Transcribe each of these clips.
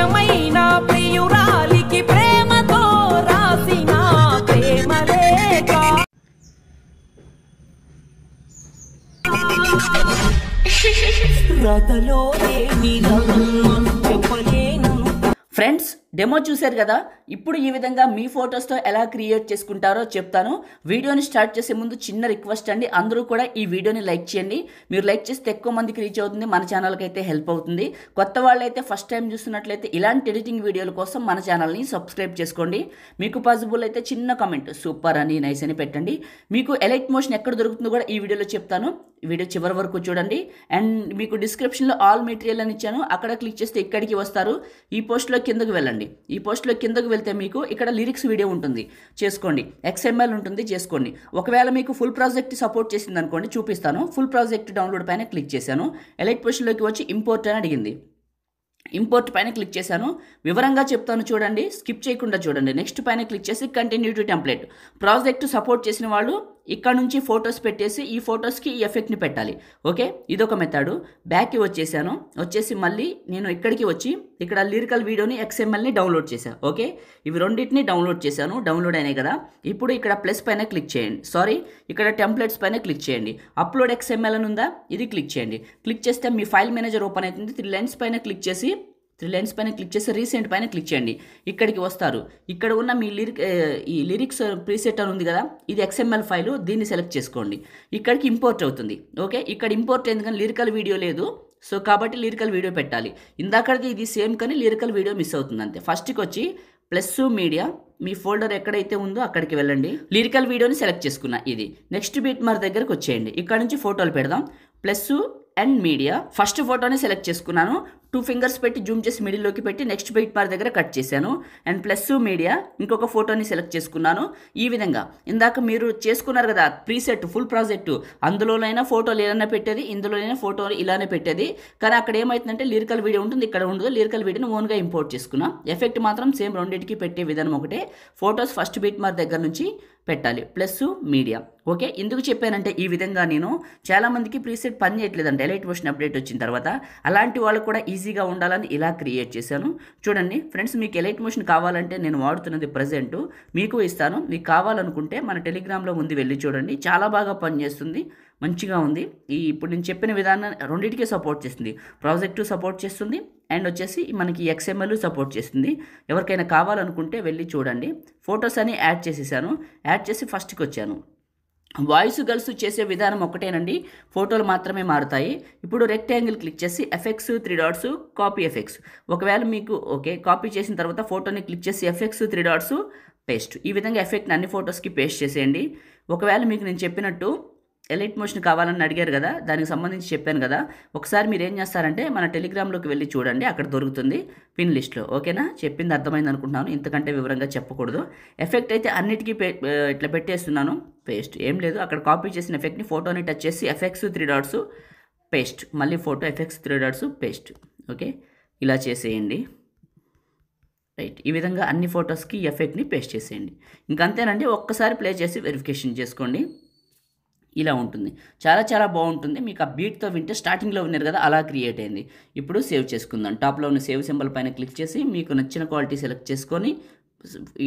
ప్రియమైన ప్రియురాలికి ప్రేమతో రాసిన ప్రేమ రేఖ రథలో చెప్పలేను ఫ్రెండ్స్ డెమో చూశారు కదా ఇప్పుడు ఈ విధంగా మీ ఫొటోస్తో ఎలా క్రియేట్ చేసుకుంటారో చెప్తాను వీడియోని స్టార్ట్ చేసే ముందు చిన్న రిక్వెస్ట్ అండి అందరూ కూడా ఈ వీడియోని లైక్ చేయండి మీరు లైక్ చేస్తే ఎక్కువ మందికి రీచ్ అవుతుంది మన ఛానల్కి అయితే హెల్ప్ అవుతుంది కొత్త వాళ్ళైతే ఫస్ట్ టైం చూస్తున్నట్లయితే ఇలాంటి ఎడిటింగ్ వీడియోల కోసం మన ఛానల్ని సబ్స్క్రైబ్ చేసుకోండి మీకు పాసిబుల్ అయితే చిన్న కమెంట్ సూపర్ అని నైస్ అని పెట్టండి మీకు ఎలైట్ మోషన్ ఎక్కడ దొరుకుతుందో కూడా ఈ వీడియోలో చెప్తాను వీడియో చివరి వరకు చూడండి అండ్ మీకు డిస్క్రిప్షన్లో ఆల్ మెటీరియల్ అని ఇచ్చాను అక్కడ క్లిక్ చేస్తే ఇక్కడికి వస్తారు ఈ పోస్ట్లో కిందకు వెళ్ళండి చేసుకోండి ఈ పోస్ట్లో కిందకు వెళ్తే మీకు ఇక్కడ లిరిక్స్ వీడియో ఉంటుంది చేసుకోండి ఎక్స్ఎంఎల్ ఉంటుంది చేసుకోండి ఒకవేళ మీకు ఫుల్ ప్రాజెక్ట్ సపోర్ట్ చేసింది అనుకోండి చూపిస్తాను ఫుల్ ప్రాజెక్ట్ డౌన్లోడ్ పైన క్లిక్ చేశాను ఎలైట్ పోస్ట్లోకి వచ్చి ఇంపోర్ట్ అని అడిగింది ఇంపోర్ట్ పైన క్లిక్ చేశాను వివరంగా చెప్తాను చూడండి స్కిప్ చేయకుండా చూడండి నెక్స్ట్ పైన క్లిక్ చేసి continue to template project support చేసిన వాళ్ళు ఇక్కడ నుంచి ఫొటోస్ పెట్టేసి ఈ ఫొటోస్కి ఈ ఎఫెక్ట్ని పెట్టాలి ఓకే ఇదొక మెథడ్ బ్యాక్కి వచ్చేసాను వచ్చేసి మళ్ళీ నేను ఇక్కడికి వచ్చి ఇక్కడ లిరికల్ వీడియోని ఎక్స్ఎంఎల్ని డౌన్లోడ్ చేశాను ఓకే ఇవి రెండింటిని డౌన్లోడ్ చేశాను డౌన్లోడ్ అయినాయి కదా ఇప్పుడు ఇక్కడ ప్లస్ పైన క్లిక్ చేయండి సారీ ఇక్కడ టెంప్లెట్స్ పైన క్లిక్ చేయండి అప్లోడ్ ఎక్స్ఎంఎల్ అని ఉందా ఇది క్లిక్ చేయండి క్లిక్ చేస్తే మీ ఫైల్ మేనేజర్ ఓపెన్ అవుతుంది త్రీ లైన్స్ పైన క్లిక్ చేసి త్రీ లైన్స్ పైన క్లిక్ చేసి రీసెంట్ పైన క్లిక్ చేయండి ఇక్కడికి వస్తారు ఇక్కడ ఉన్న మీ లిరిక్ ఈ లిరిక్స్ ప్రీసెట్ అని ఉంది కదా ఇది ఎక్స్ఎంఎల్ ఫైలు దీన్ని సెలెక్ట్ చేసుకోండి ఇక్కడికి ఇంపోర్ట్ అవుతుంది ఓకే ఇక్కడ ఇంపోర్ట్ ఎందుకంటే లిరికల్ వీడియో లేదు సో కాబట్టి లిరికల్ వీడియో పెట్టాలి ఇందాకది ఇది సేమ్ కానీ లిరికల్ వీడియో మిస్ అవుతుంది అంతే ఫస్ట్కి వచ్చి ప్లస్ మీడియా మీ ఫోల్డర్ ఎక్కడైతే ఉందో అక్కడికి వెళ్ళండి లిరికల్ వీడియోని సెలెక్ట్ చేసుకున్న ఇది నెక్స్ట్ బీట్ మరి దగ్గరకు వచ్చేయండి ఇక్కడ నుంచి ఫోటోలు పెడదాం ప్లస్ అండ్ మీడియా ఫస్ట్ ఫోటోని సెలెక్ట్ చేసుకున్నాను టూ ఫింగర్స్ పెట్టి జూమ్ చేసి మిడిల్లోకి పెట్టి నెక్స్ట్ బైట్ పార్ దగ్గర కట్ చేశాను అండ్ ప్లస్ మీడియా ఇంకొక ఫోటోని సెలెక్ట్ చేసుకున్నాను ఈ విధంగా ఇందాక మీరు చేసుకున్నారు కదా ప్రీసెట్ ఫుల్ ప్రాజెక్టు అందులోనైనా ఫోటోలు ఇలానే పెట్టేది ఇందులోనైనా ఫోటోలు ఇలానే పెట్టేది కానీ అక్కడ ఏమవుతుందంటే లిరికల్ వీడియో ఉంటుంది ఇక్కడ ఉండదు లిరికల్ వీడియోని ఓన్గా ఇంపోర్ట్ చేసుకున్నాం ఎఫెక్ట్ మాత్రం సేమ్ రెండింటికి పెట్టే విధానం ఒకటే ఫొటోస్ ఫస్ట్ బీట్ మార్ దగ్గర నుంచి పెట్టాలి ప్లస్ మీడియా ఓకే ఎందుకు చెప్పానంటే ఈ విధంగా నేను చాలామందికి ప్రీసెట్ పని చేయట్లేదంటే ఎలైట్ వర్షన్ అప్డేట్ వచ్చిన తర్వాత అలాంటి వాళ్ళు కూడా ఈజీ ఈజీగా ఉండాలని ఇలా క్రియేట్ చేశాను చూడండి ఫ్రెండ్స్ మీకు ఎలైట్ మోషన్ కావాలంటే నేను వాడుతున్నది ప్రజెంట్ మీకు ఇస్తాను మీకు కావాలనుకుంటే మన టెలిగ్రామ్లో ఉంది వెళ్ళి చూడండి చాలా బాగా పనిచేస్తుంది మంచిగా ఉంది ఈ ఇప్పుడు నేను చెప్పిన విధానం రెండింటికే సపోర్ట్ చేస్తుంది ప్రాజెక్టు సపోర్ట్ చేస్తుంది అండ్ వచ్చేసి మనకి ఎక్స్ఎంఎల్ సపోర్ట్ చేస్తుంది ఎవరికైనా కావాలనుకుంటే వెళ్ళి చూడండి ఫొటోస్ అని యాడ్ చేసేసాను యాడ్ చేసి ఫస్ట్కి వచ్చాను వాయిస్ గర్ల్స్ చేసే విధానం ఒకటేనండి ఫోటోలు మాత్రమే మారుతాయి ఇప్పుడు రెక్టాంగిల్ క్లిక్ చేసి effects three dots copy effects ఒకవేళ మీకు ఓకే కాపీ చేసిన తర్వాత ఫోటోని క్లిక్ చేసి ఎఫెక్స్ త్రీ డాట్స్ పేస్ట్ ఈ విధంగా ఎఫెక్ట్ని అన్ని ఫొటోస్కి పేస్ట్ చేసేయండి ఒకవేళ మీకు నేను చెప్పినట్టు ఎలైట్ మోషన్ కావాలని అడిగారు కదా దానికి సంబంధించి చెప్పాను కదా ఒకసారి మీరు ఏం చేస్తారంటే మన టెలిగ్రామ్లోకి వెళ్ళి చూడండి అక్కడ దొరుకుతుంది పిన్ లిస్ట్లో ఓకేనా చెప్పింది అర్థమైంది అనుకుంటున్నాను ఇంతకంటే వివరంగా చెప్పకూడదు ఎఫెక్ట్ అయితే అన్నిటికీ ఇట్లా పెట్టేస్తున్నాను పేస్ట్ ఏం లేదు అక్కడ కాపీ చేసిన ఎఫెక్ట్ని ఫోటోని టచ్ చేసి ఎఫెక్ట్స్ త్రీ డాట్స్ పేస్ట్ మళ్ళీ photo effects three dots paste okay ఇలా చేసేయండి రైట్ ఈ విధంగా అన్ని ఫొటోస్కి ఎఫెక్ట్ని పేస్ట్ చేసేయండి ఇంకంతేనండి ఒక్కసారి ప్లే చేసి వెరిఫికేషన్ చేసుకోండి ఇలా ఉంటుంది చాలా చాలా బాగుంటుంది మీకు ఆ బీట్తో వింటే స్టార్టింగ్లో ఉన్నారు కదా అలా క్రియేట్ అయింది ఇప్పుడు సేవ్ చేసుకుందాం టాప్లో ఉన్న సేవ్ సింబల్ పైన క్లిక్ చేసి మీకు నచ్చిన క్వాలిటీ సెలెక్ట్ చేసుకొని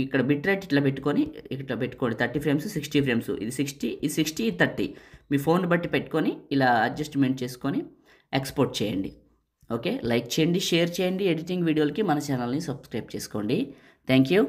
ఇక్కడ బిట్ రేట్ ఇట్లా పెట్టుకొని ఇట్లా పెట్టుకోండి థర్టీ ఫ్రేమ్స్ సిక్స్టీ ఫ్రేమ్స్ ఇది సిక్స్టీ ఇది సిక్స్టీ ఇది థర్టీ మీ ఫోన్ బట్టి పెట్టుకొని ఇలా అడ్జస్ట్మెంట్ చేసుకొని ఎక్స్పోర్ట్ చేయండి ఓకే లైక్ చేయండి షేర్ చేయండి ఎడిటింగ్ వీడియోలకి మన ఛానల్ని సబ్స్క్రైబ్ చేసుకోండి థ్యాంక్ యూ